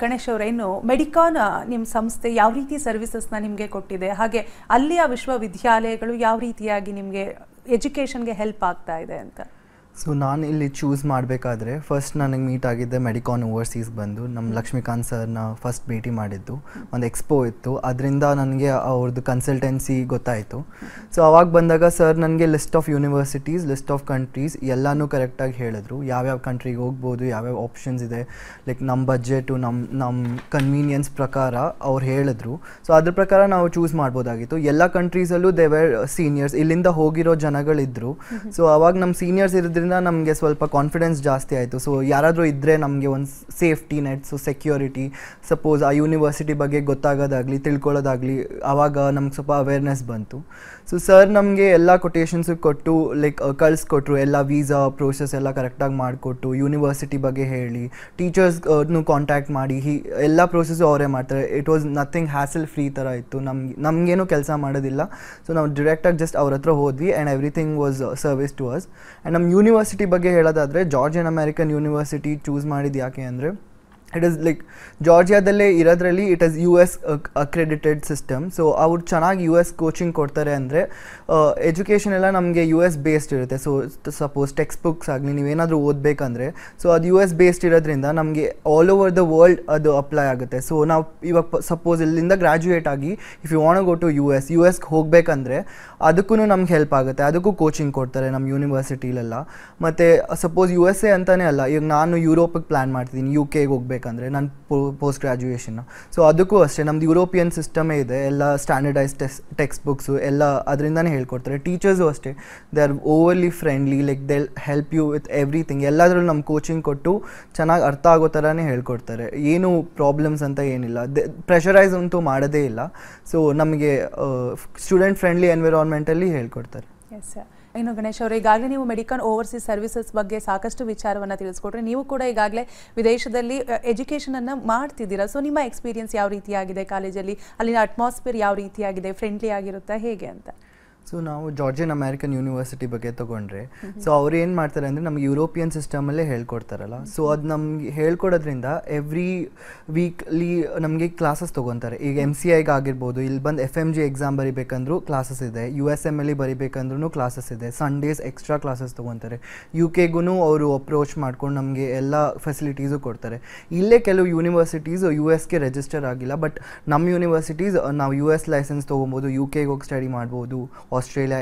ಗಣೇಶ್ ಅವರ ಇನ್ನು ಮೆಡಿಕಾನ್ ನಿಮ್ಮ ಸಂಸ್ಥೆ ಯಾವ ರೀತಿ ಸರ್ವಿಸಸ್ನ ನಿಮಗೆ ಕೊಟ್ಟಿದೆ ಹಾಗೆ ಅಲ್ಲಿಯ ವಿಶ್ವವಿದ್ಯಾಲಯಗಳು ಯಾವ ರೀತಿಯಾಗಿ ನಿಮಗೆ ಎಜುಕೇಷನ್ಗೆ ಹೆಲ್ಪ್ ಆಗ್ತಾ ಇದೆ ಅಂತ ಸೊ ನಾನು ಇಲ್ಲಿ ಚೂಸ್ ಮಾಡಬೇಕಾದ್ರೆ ಫಸ್ಟ್ ನನಗೆ ಮೀಟ್ ಆಗಿದ್ದೆ ಮೆಡಿಕಾನ್ ಓವರ್ಸೀಸ್ ಬಂದು ನಮ್ಮ ಲಕ್ಷ್ಮೀಕಾಂತ್ ಸರ್ನ ಫಸ್ಟ್ ಭೇಟಿ ಮಾಡಿದ್ದು ಒಂದು ಎಕ್ಸ್ಪೋ ಇತ್ತು ಅದರಿಂದ ನನಗೆ ಅವ್ರದ್ದು ಕನ್ಸಲ್ಟೆನ್ಸಿ ಗೊತ್ತಾಯಿತು ಸೊ ಅವಾಗ ಬಂದಾಗ ಸರ್ ನನಗೆ list of universities list of countries ಎಲ್ಲನೂ ಕರೆಕ್ಟಾಗಿ ಹೇಳಿದ್ರು ಯಾವ್ಯಾವ ಕಂಟ್ರಿಗೆ ಹೋಗ್ಬೋದು ಯಾವ್ಯಾವ ಆಪ್ಷನ್ಸ್ ಇದೆ ಲೈಕ್ ನಮ್ಮ ಬಜೆಟು ನಮ್ಮ ನಮ್ಮ ಕನ್ವೀನಿಯನ್ಸ್ ಪ್ರಕಾರ ಅವ್ರು ಹೇಳಿದ್ರು ಸೊ ಅದ್ರ ಪ್ರಕಾರ ನಾವು ಚೂಸ್ ಮಾಡ್ಬೋದಾಗಿತ್ತು ಎಲ್ಲ ಕಂಟ್ರೀಸಲ್ಲೂ ದೇವರ್ ಸೀನಿಯರ್ಸ್ ಇಲ್ಲಿಂದ ಹೋಗಿರೋ ಜನಗಳಿದ್ರು ಸೊ ಅವಾಗ ನಮ್ಮ ಸೀನಿಯರ್ಸ್ ಇರೋದ್ರಿಂದ ಅದರಿಂದ ನಮಗೆ ಸ್ವಲ್ಪ ಕಾನ್ಫಿಡೆನ್ಸ್ ಜಾಸ್ತಿ ಆಯಿತು ಸೊ ಯಾರಾದರೂ ಇದ್ದರೆ ನಮಗೆ ಒಂದು safety net so security suppose ಆ ಯೂನಿವರ್ಸಿಟಿ ಬಗ್ಗೆ ಗೊತ್ತಾಗೋದಾಗಲಿ ತಿಳ್ಕೊಳ್ಳೋದಾಗಲಿ ಆವಾಗ ನಮ್ಗೆ ಸ್ವಲ್ಪ ಅವೇರ್ನೆಸ್ ಬಂತು ಸೊ ಸರ್ ನಮಗೆ ಎಲ್ಲ ಕೊಟೇಷನ್ಸು ಕೊಟ್ಟು ಲೈಕ್ ಕಳಿಸ್ಕೊಟ್ರು ಎಲ್ಲ ವೀಸಾ ಪ್ರೋಸೆಸ್ ಎಲ್ಲ ಕರೆಕ್ಟಾಗಿ ಮಾಡಿಕೊಟ್ಟು ಯೂನಿವರ್ಸಿಟಿ ಬಗ್ಗೆ ಹೇಳಿ ಟೀಚರ್ಸ್ನು ಕಾಂಟ್ಯಾಕ್ಟ್ ಮಾಡಿ ಹೀ ಎಲ್ಲ ಪ್ರೋಸೆಸ್ಸು ಅವರೇ ಮಾಡ್ತಾರೆ it was nothing hassle free ಥರ ಇತ್ತು ನಮ್ಗೆ ನಮಗೇನು ಕೆಲಸ ಮಾಡೋದಿಲ್ಲ ಸೊ ನಾವು ಡಿರೆಕ್ಟಾಗಿ ಜಸ್ಟ್ ಅವ್ರ ಹತ್ರ ಹೋದ್ವಿ and everything was service to us and ನಮ್ಮ ಯೂನಿ ಯೂನಿವರ್ಸಿಟಿ ಬಗ್ಗೆ ಹೇಳೋದಾದರೆ ಜಾರ್ಜಿಯನ್ ಅಮೆರಿಕನ್ ಯೂನಿವರ್ಸಿಟಿ ಚೂಸ್ ಮಾಡಿದ್ದು ಯಾಕೆ ಅಂದರೆ ಇಟ್ ಇಸ್ ಲೈಕ್ ಜಾರ್ಜಿಯಾದಲ್ಲೇ ಇರೋದ್ರಲ್ಲಿ it is U S accredited system so ಅವ್ರು ಚೆನ್ನಾಗಿ ಯು ಎಸ್ ಕೋಚಿಂಗ್ ಕೊಡ್ತಾರೆ ಅಂದರೆ ಎಜುಕೇಷನ್ uh, ಎಲ್ಲ ನಮಗೆ ಯು ಎಸ್ ಬೇಸ್ಡ್ ಇರುತ್ತೆ ಸೊ ಸಪೋಸ್ ಟೆಕ್ಸ್ಟ್ ಬುಕ್ಸ್ ಆಗಲಿ ನೀವೇನಾದರೂ ಓದಬೇಕಂದ್ರೆ ಸೊ ಅದು ಯು ಎಸ್ ಬೇಸ್ಡ್ ಇರೋದ್ರಿಂದ ನಮಗೆ ಆಲ್ ಓವರ್ ದ ವರ್ಲ್ಡ್ ಅದು ಅಪ್ಲೈ ಆಗುತ್ತೆ ಸೊ ನಾವು ಇವಾಗ ಸಪೋಸ್ ಇಲ್ಲಿಂದ ಗ್ರ್ಯಾಜುಯೇಟ್ ಆಗಿ if you want go to U S U ಎಸ್ಗೆ ಹೋಗಬೇಕಂದ್ರೆ ಅದಕ್ಕೂ ನಮ್ಗೆ ಹೆಲ್ಪ್ ಆಗುತ್ತೆ ಅದಕ್ಕೂ ಕೋಚಿಂಗ್ ಕೊಡ್ತಾರೆ ನಮ್ಮ ಯೂನಿವರ್ಸಿಟಿಲೆಲ್ಲ ಮತ್ತು ಸಪೋಸ್ ಯು ಎಸ್ ಎ ಅಂತಲೇ ಅಲ್ಲ ಈಗ ನಾನು ಯುರೋಪಿಗೆ ಪ್ಲ್ಯಾನ್ ಮಾಡ್ತೀನಿ ಯು ಕೆಗೆ ಹೋಗ್ಬೇಕು ಮಾಡಬೇಕಂದ್ರೆ ನಾನು ಪೋಸ್ಟ್ ಗ್ರಾಜುಯೇಷನ್ ಸೊ ಅದಕ್ಕೂ ಅಷ್ಟೇ ನಮ್ದು ಯುರೋಪಿಯನ್ ಸಿಸ್ಟಮೇ ಇದೆ ಎಲ್ಲ ಸ್ಟ್ಯಾಂಡರ್ಡೈಸ್ ಟೆಸ್ ಟೆಕ್ಸ್ಟ್ ಬುಕ್ಸು ಎಲ್ಲ ಅದರಿಂದನೇ ಹೇಳ್ಕೊಡ್ತಾರೆ ಟೀಚರ್ಸು ಅಷ್ಟೇ they are overly friendly like they help you with everything ಎಲ್ಲದರಲ್ಲೂ ನಮ್ಮ ಕೋಚಿಂಗ್ ಕೊಟ್ಟು ಚೆನ್ನಾಗಿ ಅರ್ಥ ಆಗೋ ಥರನೇ ಹೇಳ್ಕೊಡ್ತಾರೆ ಏನು ಪ್ರಾಬ್ಲಮ್ಸ್ ಅಂತ ಏನಿಲ್ಲ ಪ್ರೆಷರೈಸ್ ಅಂತೂ ಮಾಡೋದೇ ಇಲ್ಲ ಸೊ ನಮಗೆ ಸ್ಟೂಡೆಂಟ್ ಫ್ರೆಂಡ್ಲಿ ಎನ್ವಿರಾನ್ಮೆಂಟಲ್ಲಿ ಹೇಳ್ಕೊಡ್ತಾರೆ ಎಸ್ ಇನ್ನು ಗಣೇಶ್ ಅವರು ಈಗಾಗಲೇ ನೀವು ಮೆಡಿಕಲ್ ಓವರ್ಸೀಸ್ ಸರ್ವಿಸಸ್ ಬಗ್ಗೆ ಸಾಕಷ್ಟು ವಿಚಾರವನ್ನು ತಿಳಿಸ್ಕೊಟ್ರೆ ನೀವು ಕೂಡ ಈಗಾಗಲೇ ವಿದೇಶದಲ್ಲಿ ಎಜುಕೇಷನನ್ನು ಮಾಡ್ತಿದ್ದೀರಾ ಸೊ ನಿಮ್ಮ ಎಕ್ಸ್ಪೀರಿಯನ್ಸ್ ಯಾವ ರೀತಿಯಾಗಿದೆ ಕಾಲೇಜಲ್ಲಿ ಅಲ್ಲಿನ ಅಟ್ಮಾಸ್ಫಿಯರ್ ಯಾವ ರೀತಿಯಾಗಿದೆ ಫ್ರೆಂಡ್ಲಿ ಆಗಿರುತ್ತಾ ಹೇಗೆ ಅಂತ ಸೊ ನಾವು ಜಾರ್ಜಿಯನ್ ಅಮೇರಿಕನ್ ಯೂನಿವರ್ಸಿಟಿ ಬಗ್ಗೆ ತೊಗೊಂಡ್ರೆ ಸೊ ಅವ್ರು ಏನು ಮಾಡ್ತಾರೆ ಅಂದರೆ ನಮ್ಗೆ ಯುರೋಪಿಯನ್ ಸಿಸ್ಟಮಲ್ಲೇ ಹೇಳ್ಕೊಡ್ತಾರಲ್ಲ ಸೊ ಅದು ನಮ್ಗೆ ಹೇಳ್ಕೊಡೋದ್ರಿಂದ ಎವ್ರಿ ವೀಕ್ಲಿ ನಮಗೆ ಕ್ಲಾಸಸ್ ತೊಗೊತಾರೆ ಈಗ ಎಮ್ ಸಿ ಐಗೆ ಆಗಿರ್ಬೋದು ಇಲ್ಲಿ ಬಂದು ಎಫ್ ಎಮ್ ಜಿ ಎಕ್ಸಾಮ್ ಬರಿಬೇಕಂದ್ರೂ ಕ್ಲಾಸಸ್ ಇದೆ U S M L e ಬರಿಬೇಕಂದ್ರೂ ಕ್ಲಾಸಸ್ ಇದೆ ಸಂಡೇಸ್ ಎಕ್ಸ್ಟ್ರಾ ಕ್ಲಾಸಸ್ ತೊಗೊತಾರೆ ಯು ಕೆಗೂ ಅವರು ಅಪ್ರೋಚ್ ಮಾಡ್ಕೊಂಡು ನಮಗೆ ಎಲ್ಲ ಫೆಸಿಲಿಟೀಸು ಕೊಡ್ತಾರೆ ಇಲ್ಲೇ ಕೆಲವು ಯೂನಿವರ್ಸಿಟೀಸ್ ಯು ಎಸ್ಗೆ ರಿಜಿಸ್ಟರ್ ಆಗಿಲ್ಲ ಬಟ್ ನಮ್ಮ ಯೂನಿವರ್ಸಿಟೀಸ್ ನಾವು ಯು ಎಸ್ ಲೈಸೆನ್ಸ್ ತೊಗೊಬೋದು ಯು ಕೆಗೆ ಹೋಗಿ ಸ್ಟಡಿ ಮಾಡ್ಬೋದು Australia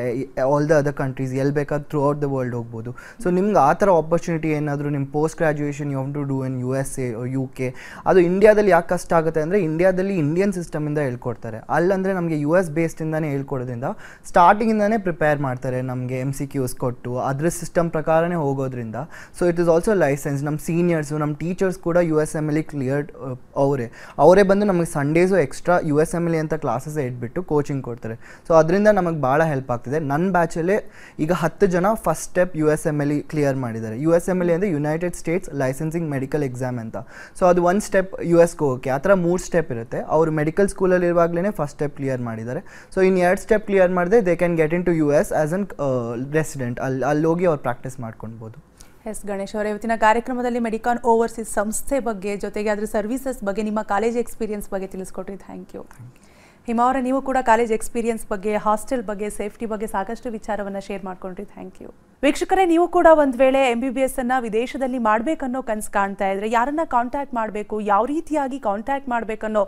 all the other countries ಎಲ್ಲಿ ಬೇಕಾದ್ರೂ ಥ್ರೂ ಔಟ್ ದ ವರ್ಲ್ಡ್ ಹೋಗ್ಬೋದು ಸೊ ನಿಮ್ಗೆ ಆ ಥರ ಆಪರ್ಚುನಿಟಿ ಏನಾದರೂ ನಿಮ್ಮ post graduation you to do in U S A U K ಅದು ಇಂಡಿಯಾದಲ್ಲಿ ಯಾಕೆ ಕಷ್ಟ ಆಗುತ್ತೆ ಅಂದರೆ ಇಂಡಿಯಾದಲ್ಲಿ ಇಂಡಿಯನ್ ಸಿಸ್ಟಮಿಂದ ಹೇಳ್ಕೊಡ್ತಾರೆ ಅಲ್ಲಂದರೆ ನಮಗೆ ಯು ಎಸ್ ಬೇಸ್ಡಿಂದನೇ ಹೇಳ್ಕೊಡೋದ್ರಿಂದ ಸ್ಟಾರ್ಟಿಂಗಿಂದನೇ ಪ್ರಿಪೇರ್ ಮಾಡ್ತಾರೆ ನಮಗೆ ಎಮ್ ಸಿ ಕ್ಯೂಸ್ ಕೊಟ್ಟು ಅದ್ರ ಸಿಸ್ಟಮ್ ಪ್ರಕಾರನೇ ಹೋಗೋದ್ರಿಂದ so it is also license ನಮ್ಮ ಸೀನಿಯರ್ಸು ನಮ್ಮ ಟೀಚರ್ಸ್ ಕೂಡ U S M L clear ಅವರೇ ಅವರೇ ಬಂದು ನಮಗೆ Sundays extra U S M L ಅಂತ ಕ್ಲಾಸಸ್ ಇಟ್ಬಿಟ್ಟು ಕೋಚಿಂಗ್ ಕೊಡ್ತಾರೆ ಸೊ ಅದರಿಂದ ನಮಗೆ ಭಾಳ ಭಾಳ ಹೆಲ್ಪ್ ಆಗ್ತಿದೆ ನನ್ನ ಬ್ಯಾಚಲ್ಲೇ ಈಗ ಹತ್ತು ಜನ first step U S M L E clear ಮಾಡಿದ್ದಾರೆ U S M L E ಅಂದರೆ United States licensing medical exam ಅಂತ ಸೊ ಅದು ಒಂದು ಸ್ಟೆಪ್ ಯು ಎಸ್ಗೆ ಹೋಗೋಕ್ಕೆ ಆ ಥರ ಮೂರು ಸ್ಟೆಪ್ ಇರುತ್ತೆ ಅವರು ಮೆಡಿಕಲ್ ಸ್ಕೂಲಲ್ಲಿ ಇರುವಾಗಲೇ ಫಸ್ಟ್ ಸ್ಟೆಪ್ ಕ್ಲಿಯರ್ ಮಾಡಿದ್ದಾರೆ ಸೊ ಇನ್ನು ಎರಡು ಸ್ಟೆಪ್ ಕ್ಲಿಯರ್ ಮಾಡಿದೆ they can get into U S as an resident ಅಲ್ಲಿ ಅಲ್ಲಿ ಹೋಗಿ ಅವ್ರು ಪ್ರಾಕ್ಟೀಸ್ ಮಾಡ್ಕೊಳ್ಬೋದು ಎಸ್ ಗಣೇಶ್ ಅವರ ಇವತ್ತಿನ ಕಾರ್ಯಕ್ರಮದಲ್ಲಿ ಮೆಡಿಕಾನ್ ಓವರ್ಸೀಸ್ ಸಂಸ್ಥೆ ಬಗ್ಗೆ ಜೊತೆಗೆ ಅದರ ಸರ್ವಿಸಸ್ ಬಗ್ಗೆ ನಿಮ್ಮ ಕಾಲೇಜ್ ಎಕ್ಸ್ಪೀರಿಯನ್ಸ್ ಬಗ್ಗೆ ತಿಳಿಸ್ಕೊಟ್ರಿ ಥ್ಯಾಂಕ್ ಯು ಹಿಮಾವರ ನೀವು ಕೂಡ ಕಾಲೇಜ್ ಎಕ್ಸ್ಪೀರಿಯನ್ಸ್ ಬಗ್ಗೆ ಹಾಸ್ಟೆಲ್ ಬಗ್ಗೆ ಸೇಫ್ಟಿ ಬಗ್ಗೆ ಸಾಕಷ್ಟು ವಿಚಾರವನ್ನು ಶೇರ್ ಮಾಡ್ಕೊಂಡ್ರಿ ಥ್ಯಾಂಕ್ ಯು ವೀಕ್ಷಕರೇ ನೀವು ಕೂಡ ಒಂದು ವೇಳೆ ಎಂ ಬಿ ಬಿ ಎಸ್ ಅನ್ನು ವಿದೇಶದಲ್ಲಿ ಮಾಡ್ಬೇಕನ್ನೋ ಕನಸು ಕಾಣ್ತಾ ಇದ್ರೆ ಯಾರನ್ನ ಕಾಂಟ್ಯಾಕ್ಟ್ ಮಾಡಬೇಕು ಯಾವ ರೀತಿಯಾಗಿ ಕಾಂಟ್ಯಾಕ್ಟ್ ಮಾಡ್ಬೇಕನ್ನೋ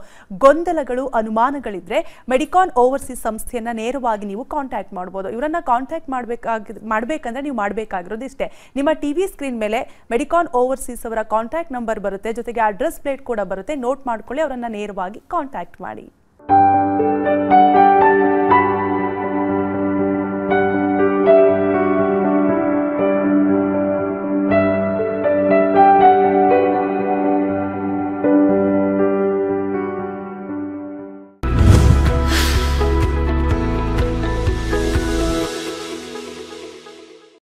ಗೊಂದಲಗಳು ಅನುಮಾನಗಳಿದ್ರೆ ಮೆಡಿಕಾನ್ ಓವರ್ಸೀಸ್ ಸಂಸ್ಥೆಯನ್ನು ನೇರವಾಗಿ ನೀವು ಕಾಂಟ್ಯಾಕ್ಟ್ ಮಾಡ್ಬೋದು ಇವರನ್ನ ಕಾಂಟ್ಯಾಕ್ಟ್ ಮಾಡಬೇಕಾಗಿ ಮಾಡಬೇಕಂದ್ರೆ ನೀವು ಮಾಡಬೇಕಾಗಿರೋದು ಇಷ್ಟೇ ನಿಮ್ಮ ಟಿ ವಿ ಸ್ಕ್ರೀನ್ ಮೇಲೆ ಮೆಡಿಕಾನ್ ಓವರ್ಸೀಸ್ ಅವರ ಕಾಂಟ್ಯಾಕ್ಟ್ ನಂಬರ್ ಬರುತ್ತೆ ಜೊತೆಗೆ ಅಡ್ರೆಸ್ ಪ್ಲೇಟ್ ಕೂಡ ಬರುತ್ತೆ ನೋಟ್ ಮಾಡ್ಕೊಳ್ಳಿ ಅವರನ್ನು ನೇರವಾಗಿ ಕಾಂಟ್ಯಾಕ್ಟ್ ಮಾಡಿ Thank you.